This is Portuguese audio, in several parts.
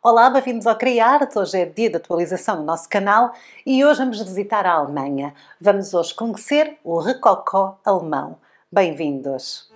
Olá, bem-vindos ao Criar. Hoje é dia de atualização do nosso canal e hoje vamos visitar a Alemanha. Vamos hoje conhecer o Recocó alemão. Bem-vindos!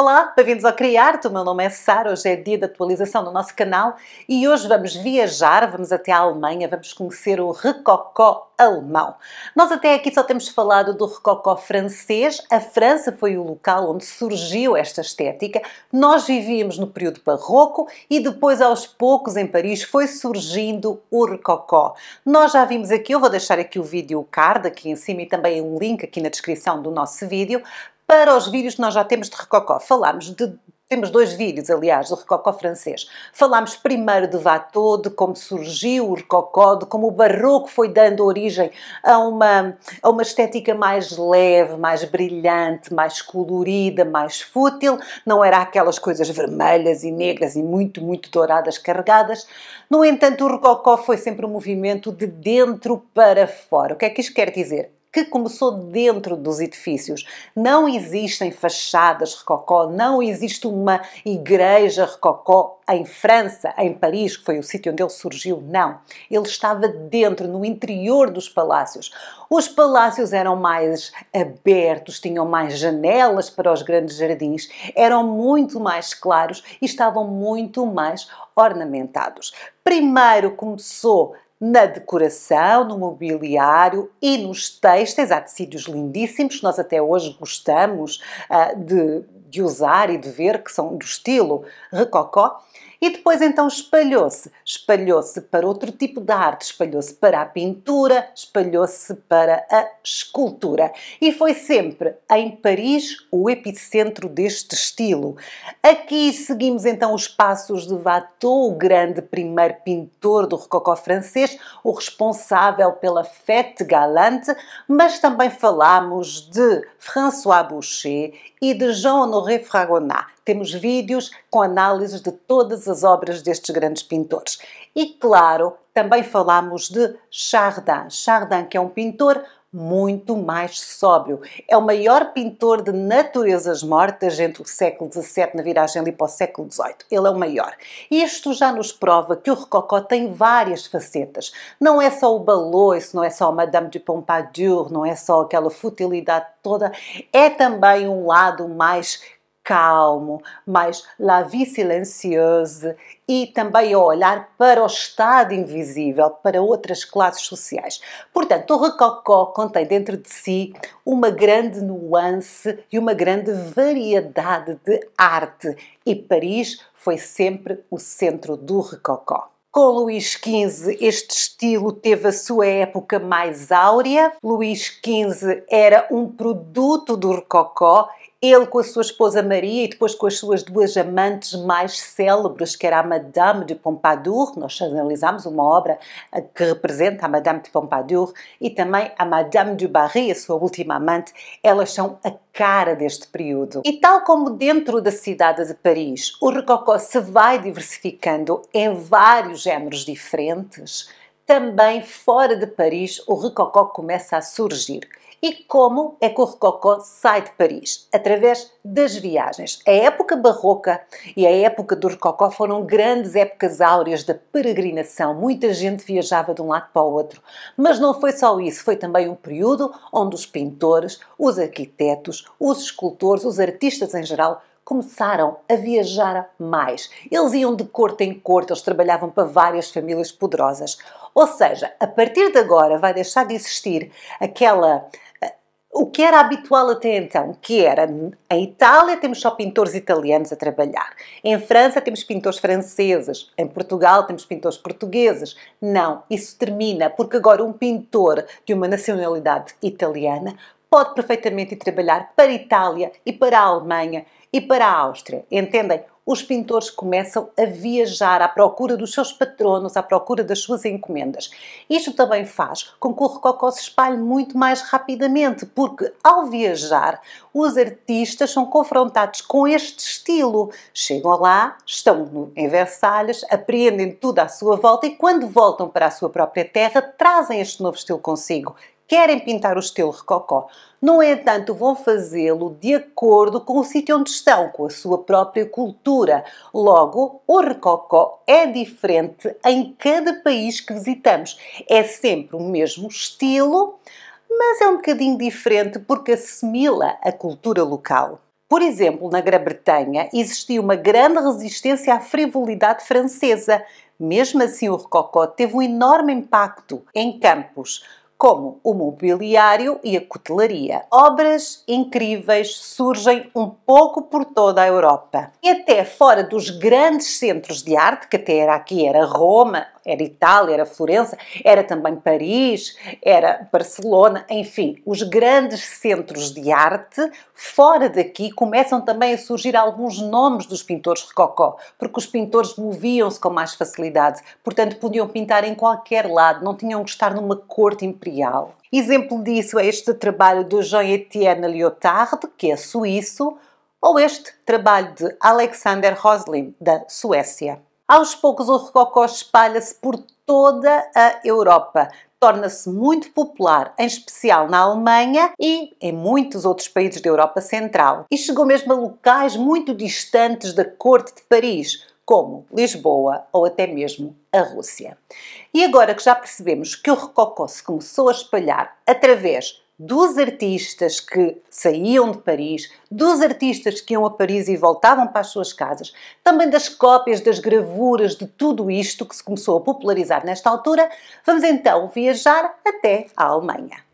Olá, bem-vindos ao criar O meu nome é Sara, hoje é dia de atualização do nosso canal e hoje vamos viajar, vamos até a Alemanha, vamos conhecer o Recocó alemão. Nós até aqui só temos falado do Recocó francês, a França foi o local onde surgiu esta estética, nós vivíamos no período barroco e depois aos poucos em Paris foi surgindo o Recocó. Nós já vimos aqui, eu vou deixar aqui o vídeo card aqui em cima e também um link aqui na descrição do nosso vídeo para os vídeos que nós já temos de Rococó. Falámos de temos dois vídeos, aliás, do Rococó francês. Falámos primeiro de vato, de como surgiu o Rococó, de como o Barroco foi dando origem a uma, a uma estética mais leve, mais brilhante, mais colorida, mais fútil. Não era aquelas coisas vermelhas e negras e muito, muito douradas carregadas. No entanto, o Rococó foi sempre um movimento de dentro para fora. O que é que isto quer dizer? que começou dentro dos edifícios. Não existem fachadas rococó, não existe uma igreja rococó em França, em Paris, que foi o sítio onde ele surgiu, não. Ele estava dentro, no interior dos palácios. Os palácios eram mais abertos, tinham mais janelas para os grandes jardins, eram muito mais claros e estavam muito mais ornamentados. Primeiro começou na decoração, no mobiliário e nos textos. Há tecidos lindíssimos que nós até hoje gostamos uh, de, de usar e de ver, que são do estilo rococó. E depois então espalhou-se. Espalhou-se para outro tipo de arte, espalhou-se para a pintura, espalhou-se para a escultura. E foi sempre em Paris o epicentro deste estilo. Aqui seguimos então os passos de Watteau, o grande primeiro pintor do rococó francês, o responsável pela Fête Galante, mas também falamos de François Boucher e de Jean-Honoré Fragonard temos vídeos com análises de todas as obras destes grandes pintores. E claro, também falamos de Chardin. Chardin, que é um pintor muito mais sóbrio. É o maior pintor de naturezas mortas entre o século XVII, na viragem ali para o século XVIII. Ele é o maior. Isto já nos prova que o Rococó tem várias facetas. Não é só o baloiço, não é só Madame de Pompadour, não é só aquela futilidade toda. É também um lado mais calmo, mais la vie silencieuse e também ao olhar para o Estado invisível, para outras classes sociais. Portanto, o Rococó contém dentro de si uma grande nuance e uma grande variedade de arte e Paris foi sempre o centro do Rococó. Com Luís XV, este estilo teve a sua época mais áurea. Luís XV era um produto do Rococó ele com a sua esposa Maria e depois com as suas duas amantes mais célebres, que era a Madame de Pompadour, nós analisámos uma obra eh, que representa a Madame de Pompadour, e também a Madame du Barry, a sua última amante, elas são a cara deste período. E tal como dentro da cidade de Paris, o Rococó se vai diversificando em vários géneros diferentes, também fora de Paris o Rococó começa a surgir e como é que o Rococó sai de Paris, através das viagens. A época barroca e a época do Rococó foram grandes épocas áureas da peregrinação. Muita gente viajava de um lado para o outro. Mas não foi só isso, foi também um período onde os pintores, os arquitetos, os escultores, os artistas em geral começaram a viajar mais. Eles iam de corte em corte, eles trabalhavam para várias famílias poderosas. Ou seja, a partir de agora vai deixar de existir aquela o que era habitual até então, que era em Itália temos só pintores italianos a trabalhar, em França temos pintores franceses, em Portugal temos pintores portugueses. Não, isso termina porque agora um pintor de uma nacionalidade italiana pode perfeitamente trabalhar para a Itália e para a Alemanha e para a Áustria. Entendem? os pintores começam a viajar à procura dos seus patronos, à procura das suas encomendas. Isto também faz com que o rococó se espalhe muito mais rapidamente, porque ao viajar, os artistas são confrontados com este estilo. Chegam lá, estão em Versalhes, apreendem tudo à sua volta e quando voltam para a sua própria terra, trazem este novo estilo consigo querem pintar o estilo rococó. No entanto, é vão fazê-lo de acordo com o sítio onde estão, com a sua própria cultura. Logo, o rococó é diferente em cada país que visitamos. É sempre o mesmo estilo, mas é um bocadinho diferente porque assimila a cultura local. Por exemplo, na Grã-Bretanha existia uma grande resistência à frivolidade francesa. Mesmo assim, o rococó teve um enorme impacto em campos como o mobiliário e a cutelaria. Obras incríveis surgem um pouco por toda a Europa e até fora dos grandes centros de arte, que até era aqui, era Roma, era Itália, era Florença, era também Paris, era Barcelona, enfim, os grandes centros de arte, fora daqui começam também a surgir alguns nomes dos pintores rococó, porque os pintores moviam-se com mais facilidade, portanto podiam pintar em qualquer lado, não tinham que estar numa corte imperial Exemplo disso é este trabalho do Jean-Étienne Lyotard, que é suíço, ou este trabalho de Alexander Roslin, da Suécia. Aos poucos, o rococó espalha-se por toda a Europa. Torna-se muito popular, em especial na Alemanha e em muitos outros países da Europa Central. E chegou mesmo a locais muito distantes da corte de Paris, como Lisboa ou até mesmo a Rússia. E agora que já percebemos que o rococó se começou a espalhar através dos artistas que saíam de Paris, dos artistas que iam a Paris e voltavam para as suas casas, também das cópias, das gravuras, de tudo isto que se começou a popularizar nesta altura, vamos então viajar até a Alemanha.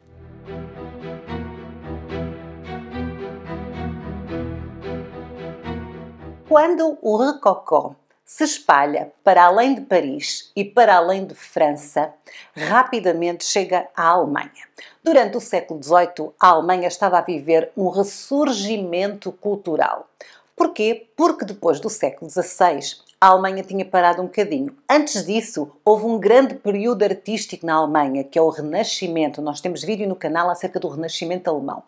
Quando o Rococó se espalha para além de Paris e para além de França, rapidamente chega à Alemanha. Durante o século XVIII, a Alemanha estava a viver um ressurgimento cultural. Porquê? Porque depois do século XVI, a Alemanha tinha parado um bocadinho. Antes disso, houve um grande período artístico na Alemanha, que é o Renascimento. Nós temos vídeo no canal acerca do Renascimento alemão.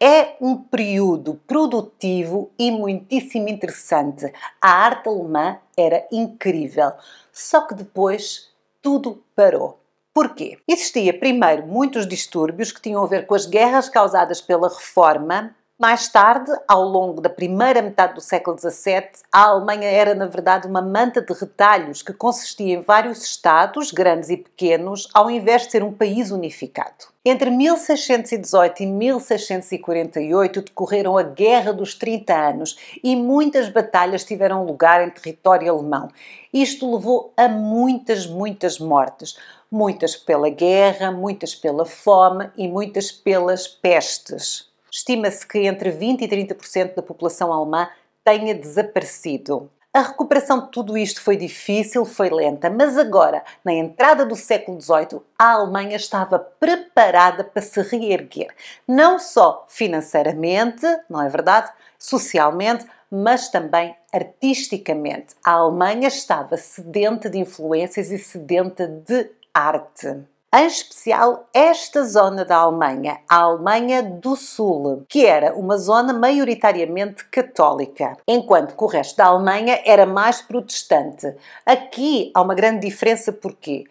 É um período produtivo e muitíssimo interessante. A arte alemã era incrível. Só que depois tudo parou. Porquê? Existia primeiro muitos distúrbios que tinham a ver com as guerras causadas pela reforma mais tarde, ao longo da primeira metade do século XVII, a Alemanha era na verdade uma manta de retalhos que consistia em vários estados, grandes e pequenos, ao invés de ser um país unificado. Entre 1618 e 1648 decorreram a Guerra dos 30 Anos e muitas batalhas tiveram lugar em território alemão. Isto levou a muitas, muitas mortes. Muitas pela guerra, muitas pela fome e muitas pelas pestes. Estima-se que entre 20% e 30% da população alemã tenha desaparecido. A recuperação de tudo isto foi difícil, foi lenta, mas agora, na entrada do século XVIII, a Alemanha estava preparada para se reerguer, não só financeiramente, não é verdade? Socialmente, mas também artisticamente. A Alemanha estava sedenta de influências e sedenta de arte em especial esta zona da Alemanha, a Alemanha do Sul, que era uma zona maioritariamente católica, enquanto que o resto da Alemanha era mais protestante. Aqui há uma grande diferença porquê?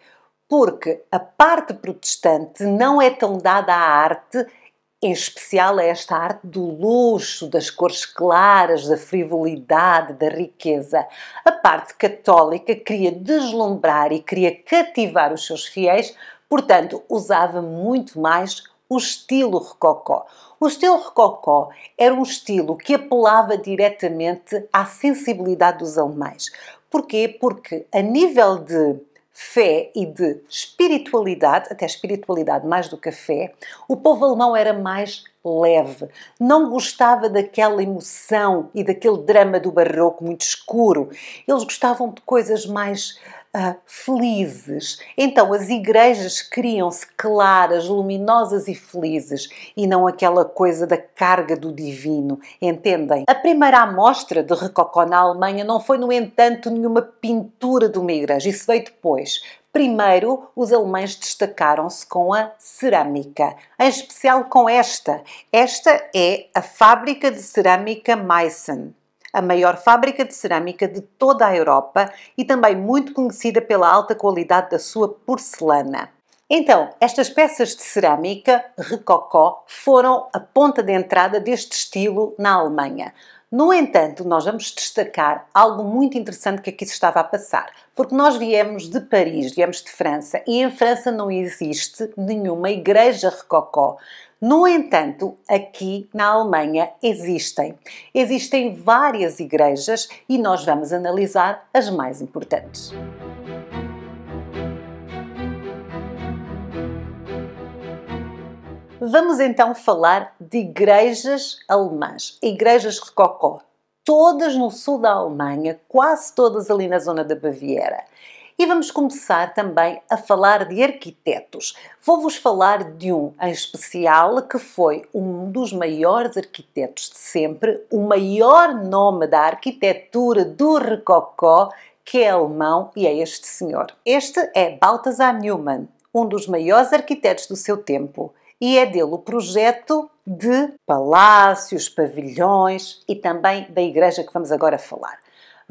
Porque a parte protestante não é tão dada à arte em especial a esta arte do luxo, das cores claras, da frivolidade, da riqueza. A parte católica queria deslumbrar e queria cativar os seus fiéis Portanto, usava muito mais o estilo rococó. O estilo rococó era um estilo que apelava diretamente à sensibilidade dos alemães. Porquê? Porque a nível de fé e de espiritualidade, até espiritualidade mais do que a fé, o povo alemão era mais leve, não gostava daquela emoção e daquele drama do barroco muito escuro. Eles gostavam de coisas mais uh, felizes. Então as igrejas criam-se claras, luminosas e felizes e não aquela coisa da carga do divino, entendem? A primeira amostra de rococó na Alemanha não foi, no entanto, nenhuma pintura de uma igreja, isso veio depois. Primeiro, os alemães destacaram-se com a cerâmica, em especial com esta. Esta é a fábrica de cerâmica Meissen a maior fábrica de cerâmica de toda a Europa e também muito conhecida pela alta qualidade da sua porcelana. Então, estas peças de cerâmica rococó foram a ponta de entrada deste estilo na Alemanha. No entanto, nós vamos destacar algo muito interessante que aqui se estava a passar, porque nós viemos de Paris, viemos de França, e em França não existe nenhuma igreja rococó. No entanto, aqui na Alemanha existem. Existem várias igrejas e nós vamos analisar as mais importantes. Vamos então falar de igrejas alemãs, igrejas rococó, todas no sul da Alemanha, quase todas ali na zona da Baviera. E vamos começar também a falar de arquitetos. Vou-vos falar de um em especial que foi um dos maiores arquitetos de sempre, o maior nome da arquitetura do Rococó, que é alemão e é este senhor. Este é Balthasar Neumann, um dos maiores arquitetos do seu tempo, e é dele o projeto de palácios, pavilhões e também da igreja que vamos agora falar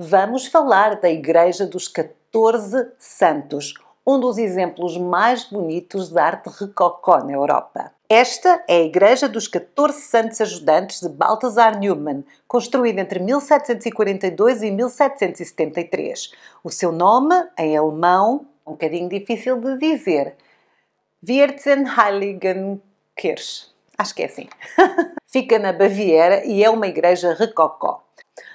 vamos falar da Igreja dos 14 Santos, um dos exemplos mais bonitos da arte rococó na Europa. Esta é a Igreja dos 14 Santos Ajudantes de Balthasar Newman, construída entre 1742 e 1773. O seu nome, em alemão, é um bocadinho difícil de dizer, Wirzenheiligenkirche. Acho que é assim. Fica na Baviera e é uma igreja rococó.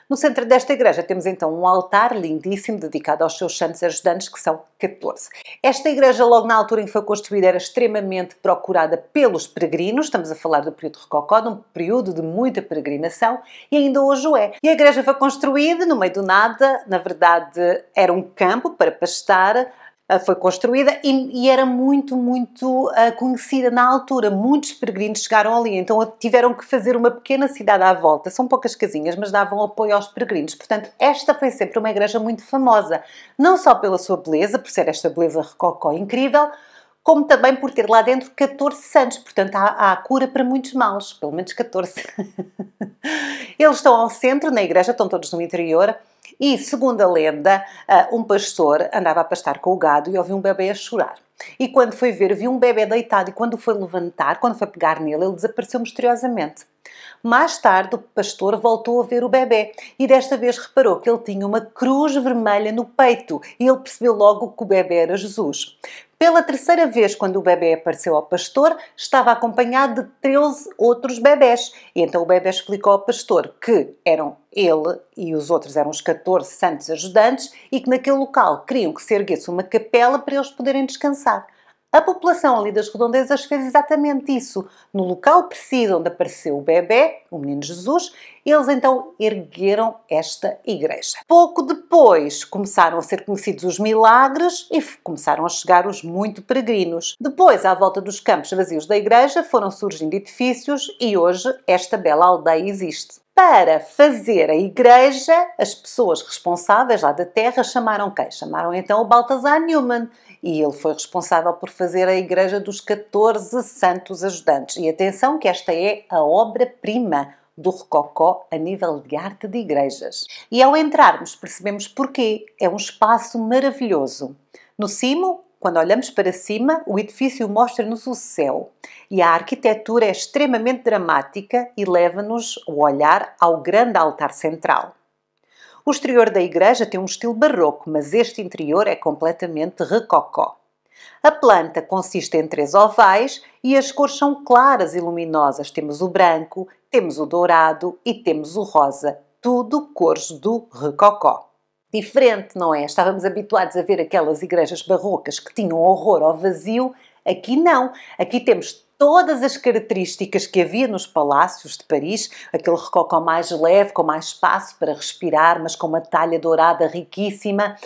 No centro desta igreja temos então um altar lindíssimo dedicado aos seus santos ajudantes, que são 14. Esta igreja, logo na altura em que foi construída, era extremamente procurada pelos peregrinos, estamos a falar do período Rococó, de um período de muita peregrinação, e ainda hoje o é. E a igreja foi construída no meio do nada, na verdade era um campo para pastar, ah, foi construída e, e, era muito, muito uh, conhecida na altura. Muitos peregrinos chegaram ali, então tiveram que fazer uma pequena cidade à volta. São poucas casinhas, mas davam apoio aos peregrinos. Portanto, esta foi sempre uma igreja muito famosa, não só pela sua beleza, por ser esta beleza rococó incrível, como também por ter lá dentro 14 santos. Portanto, há, há cura para muitos males, pelo menos 14. Eles estão ao centro, na igreja, estão todos no interior e, segundo a lenda, ah, um pastor andava a pastar com o gado e ouviu um bebê a chorar. E quando foi ver, viu um bebê deitado e quando foi levantar, quando foi pegar nele, ele desapareceu misteriosamente. Mais tarde, o pastor voltou a ver o bebê e desta vez reparou que ele tinha uma cruz vermelha no peito e ele percebeu logo que o bebê era Jesus. Pela terceira vez, quando o bebê apareceu ao pastor, estava acompanhado de 13 outros bebés. E então o bebê explicou ao pastor que eram ele e os outros eram os 14 santos ajudantes e que naquele local queriam que se erguesse uma capela para eles poderem descansar. A população ali das redondezas fez exatamente isso. No local preciso onde apareceu o bebê, o menino Jesus, eles então ergueram esta igreja. Pouco depois começaram a ser conhecidos os milagres e começaram a chegar os muito peregrinos. Depois, à volta dos campos vazios da igreja, foram surgindo edifícios e hoje esta bela aldeia existe. Para fazer a igreja, as pessoas responsáveis lá da terra chamaram quem? Chamaram então o Baltasar Newman, e ele foi responsável por fazer a Igreja dos 14 Santos Ajudantes. E atenção que esta é a obra-prima do Rococó a nível de arte de igrejas. E ao entrarmos percebemos porquê. É um espaço maravilhoso. No cimo, quando olhamos para cima, o edifício mostra-nos o céu e a arquitetura é extremamente dramática e leva-nos o olhar ao grande altar central. O exterior da igreja tem um estilo barroco, mas este interior é completamente rococó. A planta consiste em três ovais e as cores são claras e luminosas. Temos o branco, temos o dourado e temos o rosa, tudo cores do rococó. Diferente, não é? Estávamos habituados a ver aquelas igrejas barrocas que tinham horror ao vazio. Aqui não. Aqui temos todas as características que havia nos palácios de Paris, aquele recocó mais leve, com mais espaço para respirar, mas com uma talha dourada riquíssima.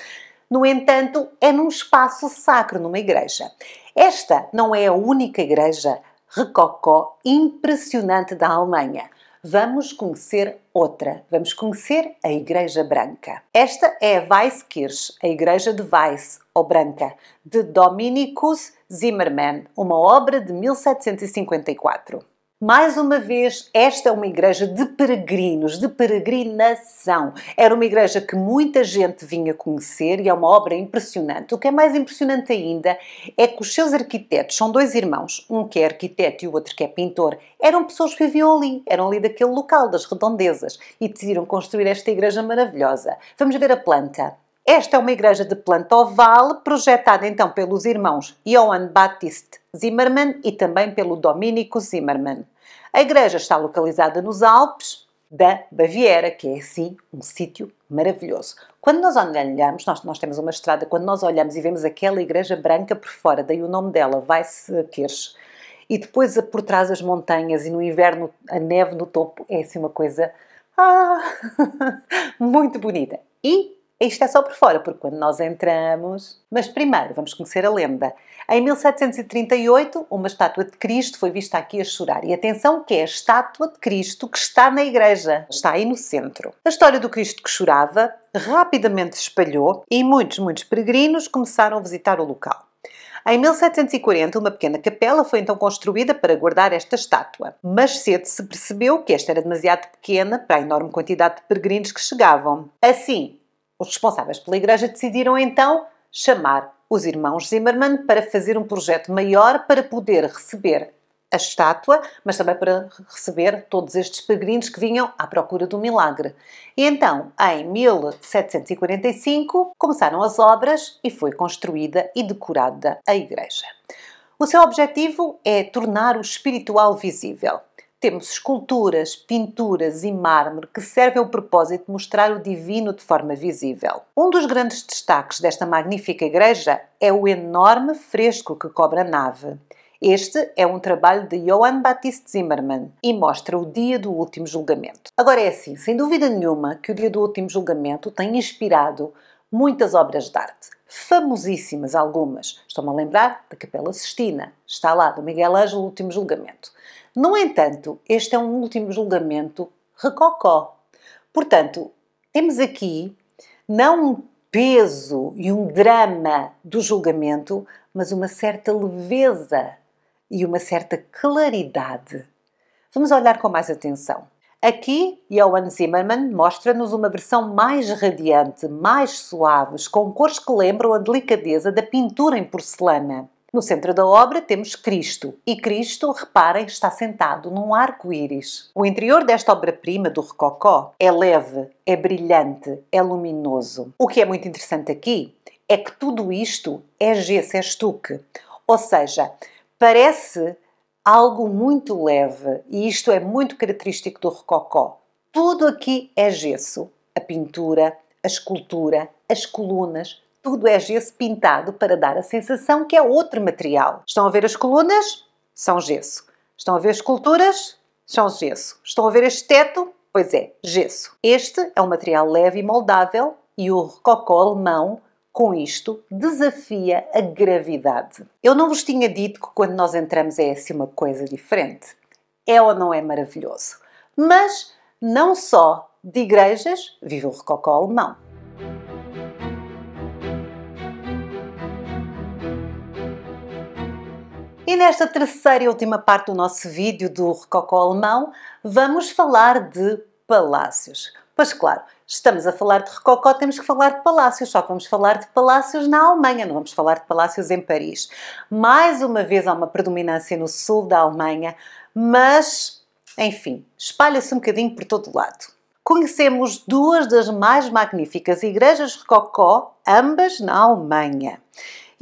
No entanto, é num espaço sacro, numa igreja. Esta não é a única igreja recocó impressionante da Alemanha. Vamos conhecer outra. Vamos conhecer a Igreja Branca. Esta é a Weiskirche, a Igreja de Weiss, ou Branca, de Dominicus Zimmermann, uma obra de 1754. Mais uma vez, esta é uma igreja de peregrinos, de peregrinação. Era uma igreja que muita gente vinha conhecer e é uma obra impressionante. O que é mais impressionante ainda é que os seus arquitetos, são dois irmãos, um que é arquiteto e o outro que é pintor, eram pessoas que viviam ali, eram ali daquele local, das redondezas, e decidiram construir esta igreja maravilhosa. Vamos ver a planta. Esta é uma igreja de planta oval, projetada então pelos irmãos Johann Baptist Zimmermann e também pelo Dominico Zimmermann. A igreja está localizada nos Alpes da Baviera, que é assim um sítio maravilhoso. Quando nós olhamos, nós, nós, temos uma estrada, quando nós olhamos e vemos aquela igreja branca por fora, daí o nome dela, Weiss e depois por trás as montanhas e no inverno a neve no topo, é assim uma coisa ah, muito bonita. E isto é só por fora, porque quando nós entramos. Mas primeiro vamos conhecer a lenda. Em 1738, uma estátua de Cristo foi vista aqui a chorar. E atenção, que é a estátua de Cristo que está na igreja, está aí no centro. A história do Cristo que chorava rapidamente se espalhou e muitos, muitos peregrinos começaram a visitar o local. Em 1740, uma pequena capela foi então construída para guardar esta estátua, mas cedo se percebeu que esta era demasiado pequena para a enorme quantidade de peregrinos que chegavam. Assim, os responsáveis pela igreja decidiram então chamar os irmãos Zimmermann para fazer um projeto maior para poder receber a estátua, mas também para receber todos estes peregrinos que vinham à procura do milagre. E então, em 1745, começaram as obras e foi construída e decorada a igreja. O seu objetivo é tornar o espiritual visível. Temos esculturas, pinturas e mármore que servem ao propósito de mostrar o divino de forma visível. Um dos grandes destaques desta magnífica igreja é o enorme fresco que cobre a nave. Este é um trabalho de Johann Baptist Zimmermann e mostra o dia do último julgamento. Agora é assim, sem dúvida nenhuma que o dia do último julgamento tem inspirado muitas obras de arte, famosíssimas algumas. Estou-me a lembrar da Capela Sistina, está lá, do Miguel Ângelo, o último julgamento. No entanto, este é um último julgamento recocó. Portanto, temos aqui não um peso e um drama do julgamento, mas uma certa leveza e uma certa claridade. Vamos olhar com mais atenção. Aqui, Johan Zimmermann mostra-nos uma versão mais radiante, mais suave, com cores que lembram a delicadeza da pintura em porcelana. No centro da obra temos Cristo, e Cristo, reparem, está sentado num arco-íris. O interior desta obra-prima do Rococó é leve, é brilhante, é luminoso. O que é muito interessante aqui é que tudo isto é gesso, é estuque. Ou seja, parece algo muito leve, e isto é muito característico do Rococó. Tudo aqui é gesso. A pintura, a escultura, as colunas, tudo é gesso pintado para dar a sensação que é outro material. Estão a ver as colunas? São gesso. Estão a ver esculturas? São gesso. Estão a ver este teto? Pois é, gesso. Este é um material leve e moldável e o rococó alemão com isto, desafia a gravidade. Eu não vos tinha dito que quando nós entramos é assim uma coisa diferente. É ou não é maravilhoso? Mas não só de igrejas vive o rococó alemão. E nesta terceira e última parte do nosso vídeo do Rococó Alemão, vamos falar de palácios. Pois claro, estamos a falar de Rococó, temos que falar de palácios, só que vamos falar de palácios na Alemanha, não vamos falar de palácios em Paris. Mais uma vez há uma predominância no sul da Alemanha, mas, enfim, espalha-se um bocadinho por todo o lado. Conhecemos duas das mais magníficas igrejas Rococó, ambas na Alemanha.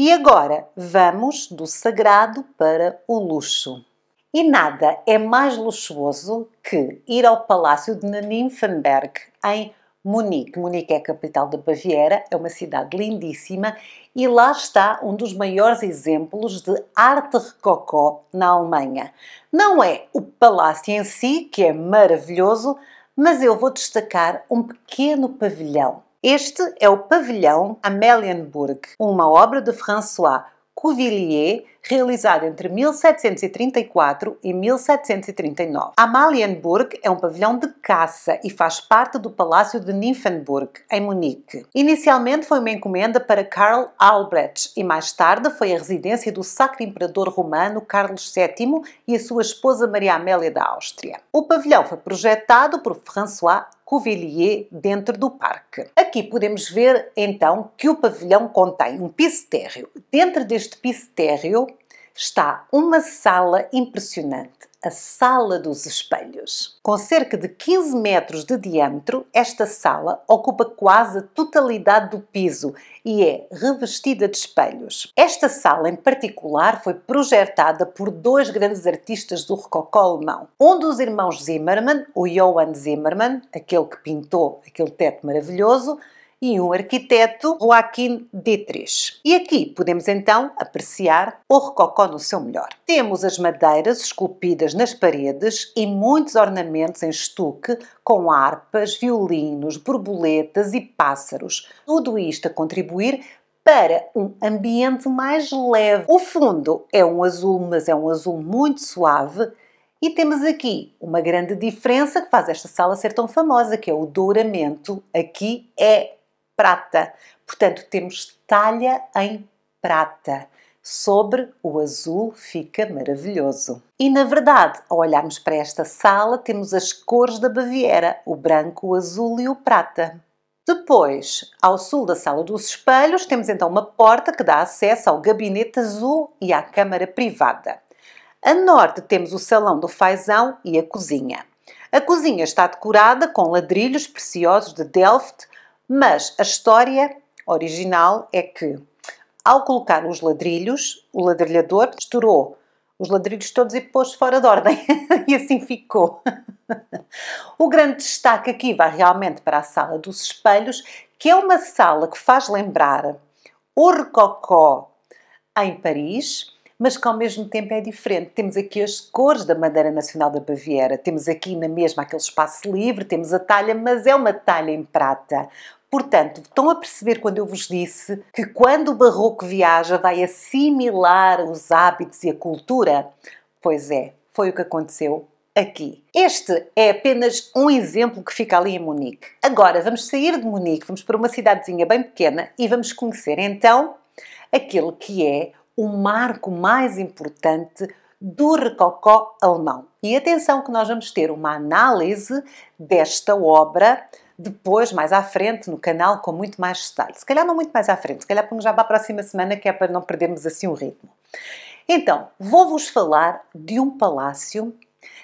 E agora vamos do sagrado para o luxo. E nada é mais luxuoso que ir ao Palácio de Nymphenberg, em Munique. Munique é a capital da Baviera, é uma cidade lindíssima e lá está um dos maiores exemplos de arte rococó na Alemanha. Não é o palácio em si, que é maravilhoso, mas eu vou destacar um pequeno pavilhão este é o pavilhão Amelienburg, uma obra de François Cuvillier realizado entre 1734 e 1739. Amalienburg é um pavilhão de caça e faz parte do Palácio de Nymphenburg, em Munique. Inicialmente foi uma encomenda para Karl Albrecht e mais tarde foi a residência do Sacro Imperador Romano Carlos VII e a sua esposa Maria Amélia da Áustria. O pavilhão foi projetado por François Cuvillier dentro do parque. Aqui podemos ver então que o pavilhão contém um piso térreo. Dentro deste piso térreo está uma sala impressionante a Sala dos Espelhos. Com cerca de 15 metros de diâmetro, esta sala ocupa quase a totalidade do piso e é revestida de espelhos. Esta sala, em particular, foi projetada por dois grandes artistas do rococó alemão. Um dos irmãos Zimmermann, o Johann Zimmermann, aquele que pintou aquele teto maravilhoso, e um arquiteto, Joaquim D3. E aqui podemos então apreciar o rococó no seu melhor. Temos as madeiras esculpidas nas paredes e muitos ornamentos em estuque com harpas, violinos, borboletas e pássaros. Tudo isto a contribuir para um ambiente mais leve. O fundo é um azul, mas é um azul muito suave. E temos aqui uma grande diferença que faz esta sala ser tão famosa, que é o douramento. Aqui é prata. Portanto, temos talha em prata. Sobre o azul fica maravilhoso. E na verdade, ao olharmos para esta sala, temos as cores da Baviera: o branco, o azul e o prata. Depois, ao sul da sala dos espelhos, temos então uma porta que dá acesso ao gabinete azul e à câmara privada. A norte temos o salão do fazão e a cozinha. A cozinha está decorada com ladrilhos preciosos de Delft, mas a história original é que, ao colocar os ladrilhos, o ladrilhador estourou os ladrilhos todos e pôs fora de ordem. e assim ficou. o grande destaque aqui vai realmente para a sala dos espelhos, que é uma sala que faz lembrar o Rococó em Paris, mas que ao mesmo tempo é diferente. Temos aqui as cores da Madeira Nacional da Baviera, temos aqui na mesma aquele espaço livre, temos a talha, mas é uma talha em prata. Portanto, estão a perceber quando eu vos disse que quando o barroco viaja vai assimilar os hábitos e a cultura? Pois é, foi o que aconteceu aqui. Este é apenas um exemplo que fica ali em Munique. Agora vamos sair de Munique, vamos para uma cidadezinha bem pequena e vamos conhecer então aquele que é o marco mais importante do Rococó alemão. E atenção que nós vamos ter uma análise desta obra depois, mais à frente, no canal, com muito mais detalhe. Se calhar não muito mais à frente, se calhar ponho já para a próxima semana, que é para não perdermos assim o ritmo. Então, vou-vos falar de um palácio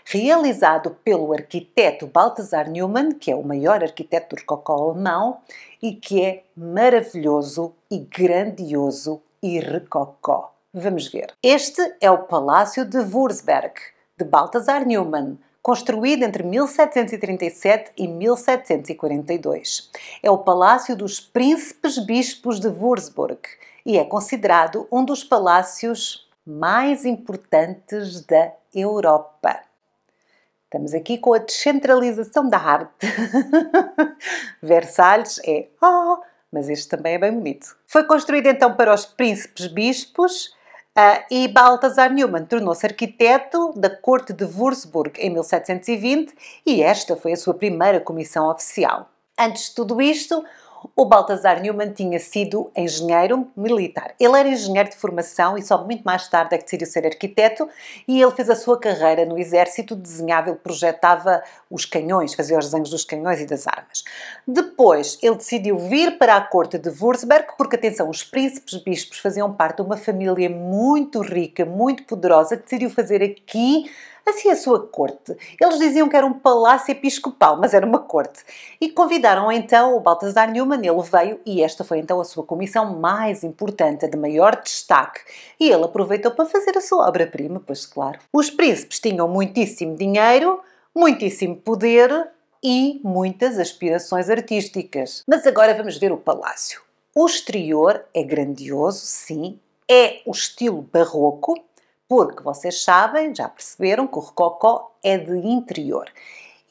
realizado pelo arquiteto Balthasar Neumann, que é o maior arquiteto rococó alemão e que é maravilhoso e grandioso e rococó. Vamos ver. Este é o Palácio de Wurzberg, de Balthasar Neumann, construído entre 1737 e 1742. É o Palácio dos Príncipes Bispos de Würzburg e é considerado um dos palácios mais importantes da Europa. Estamos aqui com a descentralização da arte. Versalhes é oh, mas este também é bem bonito. Foi construído então para os príncipes bispos Uh, e Balthasar Newman tornou-se arquiteto da corte de Würzburg em 1720 e esta foi a sua primeira comissão oficial. Antes de tudo isto, o Baltazar Newman tinha sido engenheiro militar. Ele era engenheiro de formação e só muito mais tarde é que decidiu ser arquiteto e ele fez a sua carreira no exército, desenhava, ele projetava os canhões, fazia os desenhos dos canhões e das armas. Depois, ele decidiu vir para a corte de Würzburg porque, atenção, os príncipes bispos faziam parte de uma família muito rica, muito poderosa, que decidiu fazer aqui assim a sua corte. Eles diziam que era um palácio episcopal, mas era uma corte. E convidaram então o Baltasar Newman, ele veio e esta foi então a sua comissão mais importante, a de maior destaque. E ele aproveitou para fazer a sua obra-prima, pois claro. Os príncipes tinham muitíssimo dinheiro, muitíssimo poder e muitas aspirações artísticas. Mas agora vamos ver o palácio. O exterior é grandioso, sim, é o estilo barroco, porque vocês sabem, já perceberam, que o rococó é de interior.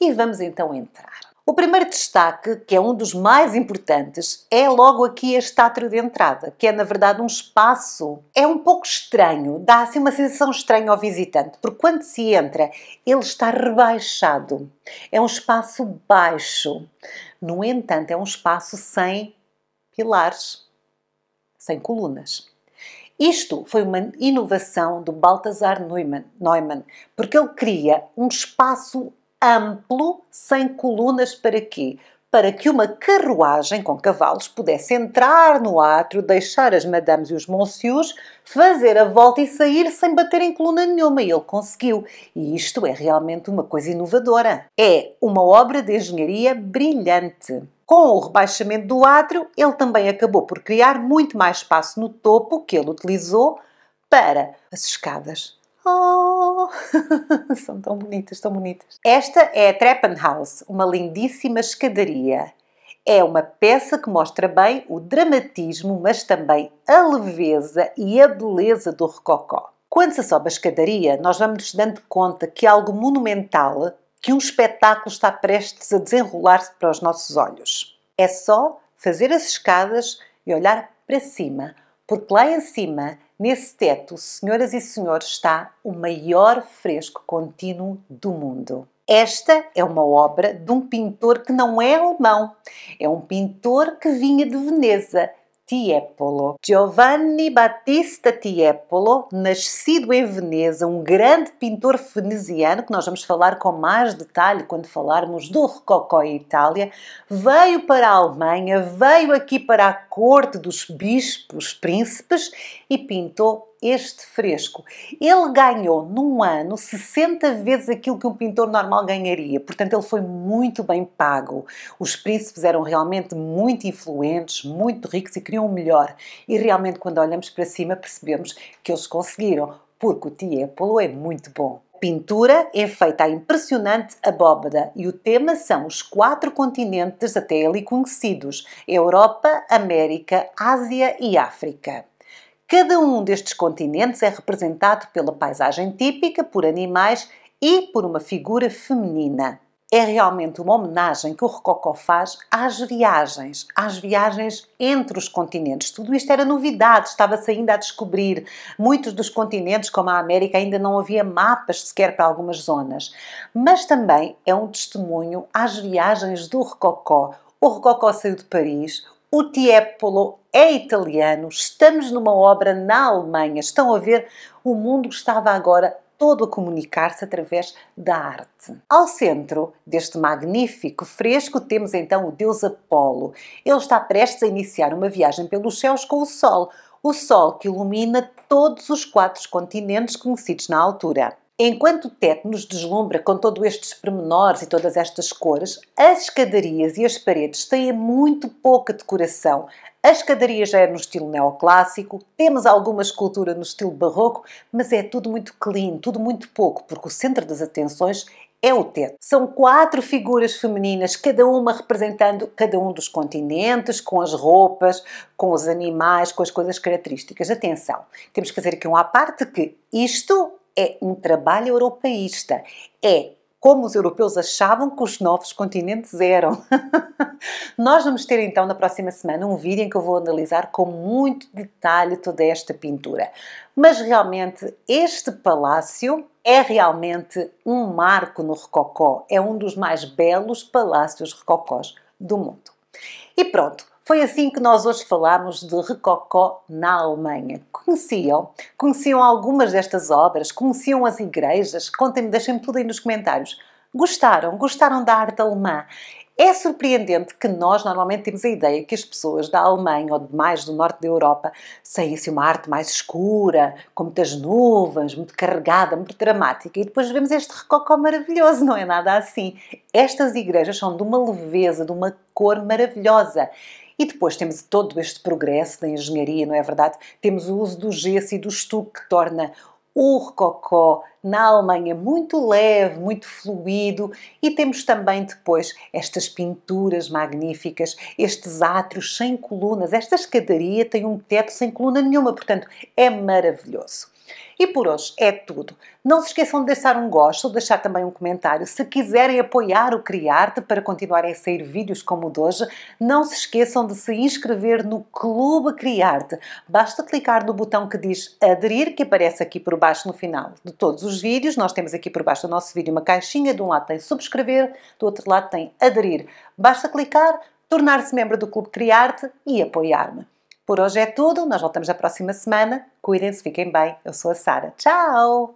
E vamos então entrar. O primeiro destaque, que é um dos mais importantes, é logo aqui a estátua de entrada, que é na verdade um espaço. É um pouco estranho, dá assim uma sensação estranha ao visitante, porque quando se entra, ele está rebaixado. É um espaço baixo. No entanto, é um espaço sem pilares, sem colunas. Isto foi uma inovação do Baltasar Neumann, porque ele cria um espaço amplo, sem colunas para quê? Para que uma carruagem com cavalos pudesse entrar no átrio, deixar as madames e os monsieurs, fazer a volta e sair sem bater em coluna nenhuma. E ele conseguiu. E isto é realmente uma coisa inovadora. É uma obra de engenharia brilhante. Com o rebaixamento do átrio, ele também acabou por criar muito mais espaço no topo que ele utilizou para as escadas. Oh, são tão bonitas, tão bonitas. Esta é a Treppenhaus, uma lindíssima escadaria. É uma peça que mostra bem o dramatismo, mas também a leveza e a beleza do rococó. Quando se sobe a escadaria, nós vamos nos dando conta que algo monumental que um espetáculo está prestes a desenrolar-se para os nossos olhos. É só fazer as escadas e olhar para cima, porque lá em cima, nesse teto, senhoras e senhores, está o maior fresco contínuo do mundo. Esta é uma obra de um pintor que não é alemão, é um pintor que vinha de Veneza Tiepolo. Giovanni Battista Tiepolo, nascido em Veneza, um grande pintor veneziano, que nós vamos falar com mais detalhe quando falarmos do Rococó em Itália, veio para a Alemanha, veio aqui para a corte dos bispos príncipes e pintou este fresco. Ele ganhou num ano 60 vezes aquilo que um pintor normal ganharia, portanto, ele foi muito bem pago. Os príncipes eram realmente muito influentes, muito ricos e queriam o melhor. E realmente, quando olhamos para cima, percebemos que eles conseguiram, porque o Tiepolo é muito bom pintura é feita à impressionante abóbada e o tema são os quatro continentes até ali conhecidos: Europa, América, Ásia e África. Cada um destes continentes é representado pela paisagem típica, por animais e por uma figura feminina. É realmente uma homenagem que o Rococó faz às viagens, às viagens entre os continentes. Tudo isto era novidade, estava-se ainda a descobrir. Muitos dos continentes, como a América, ainda não havia mapas sequer para algumas zonas. Mas também é um testemunho às viagens do Rococó. O Rococó saiu de Paris, o Tiepolo é italiano, estamos numa obra na Alemanha. Estão a ver, o mundo estava agora todo a comunicar-se através da arte. Ao centro deste magnífico fresco temos então o deus Apolo. Ele está prestes a iniciar uma viagem pelos céus com o sol, o sol que ilumina todos os quatro continentes conhecidos na altura. Enquanto o teto nos deslumbra com todos estes pormenores e todas estas cores, as escadarias e as paredes têm muito pouca decoração. A escadaria já é no estilo neoclássico, temos alguma escultura no estilo barroco, mas é tudo muito clean, tudo muito pouco, porque o centro das atenções é o teto. São quatro figuras femininas, cada uma representando cada um dos continentes, com as roupas, com os animais, com as coisas características. Atenção, temos que fazer aqui um à parte que isto é um trabalho europeísta, é como os europeus achavam que os novos continentes eram. Nós vamos ter então na próxima semana um vídeo em que eu vou analisar com muito detalhe toda esta pintura. Mas realmente este palácio é realmente um marco no Rococó, é um dos mais belos palácios rococós do mundo. E pronto, foi assim que nós hoje falámos de Recocó na Alemanha. Conheciam? Conheciam algumas destas obras? Conheciam as igrejas? Contem-me, deixem-me tudo aí nos comentários. Gostaram? Gostaram da arte alemã? É surpreendente que nós normalmente temos a ideia que as pessoas da Alemanha ou de mais do norte da Europa saem assim uma arte mais escura, com muitas nuvens, muito carregada, muito dramática, e depois vemos este recocó maravilhoso, não é nada assim. Estas igrejas são de uma leveza, de uma cor maravilhosa. E depois temos todo este progresso da engenharia, não é verdade? Temos o uso do gesso e do estuque que torna o rococó na Alemanha muito leve, muito fluido e temos também depois estas pinturas magníficas, estes átrios sem colunas, esta escadaria tem um teto sem coluna nenhuma, portanto é maravilhoso. E por hoje é tudo. Não se esqueçam de deixar um gosto, deixar também um comentário. Se quiserem apoiar o Criarte para continuarem a sair vídeos como o de hoje, não se esqueçam de se inscrever no Clube Criarte. Basta clicar no botão que diz aderir, que aparece aqui por baixo no final de todos os vídeos. Nós temos aqui por baixo do nosso vídeo uma caixinha. De um lado tem subscrever, do outro lado tem aderir. Basta clicar, tornar-se membro do Clube Criarte e apoiar-me. Por hoje é tudo, nós voltamos na próxima semana. Cuidem-se, fiquem bem. Eu sou a Sara. Tchau!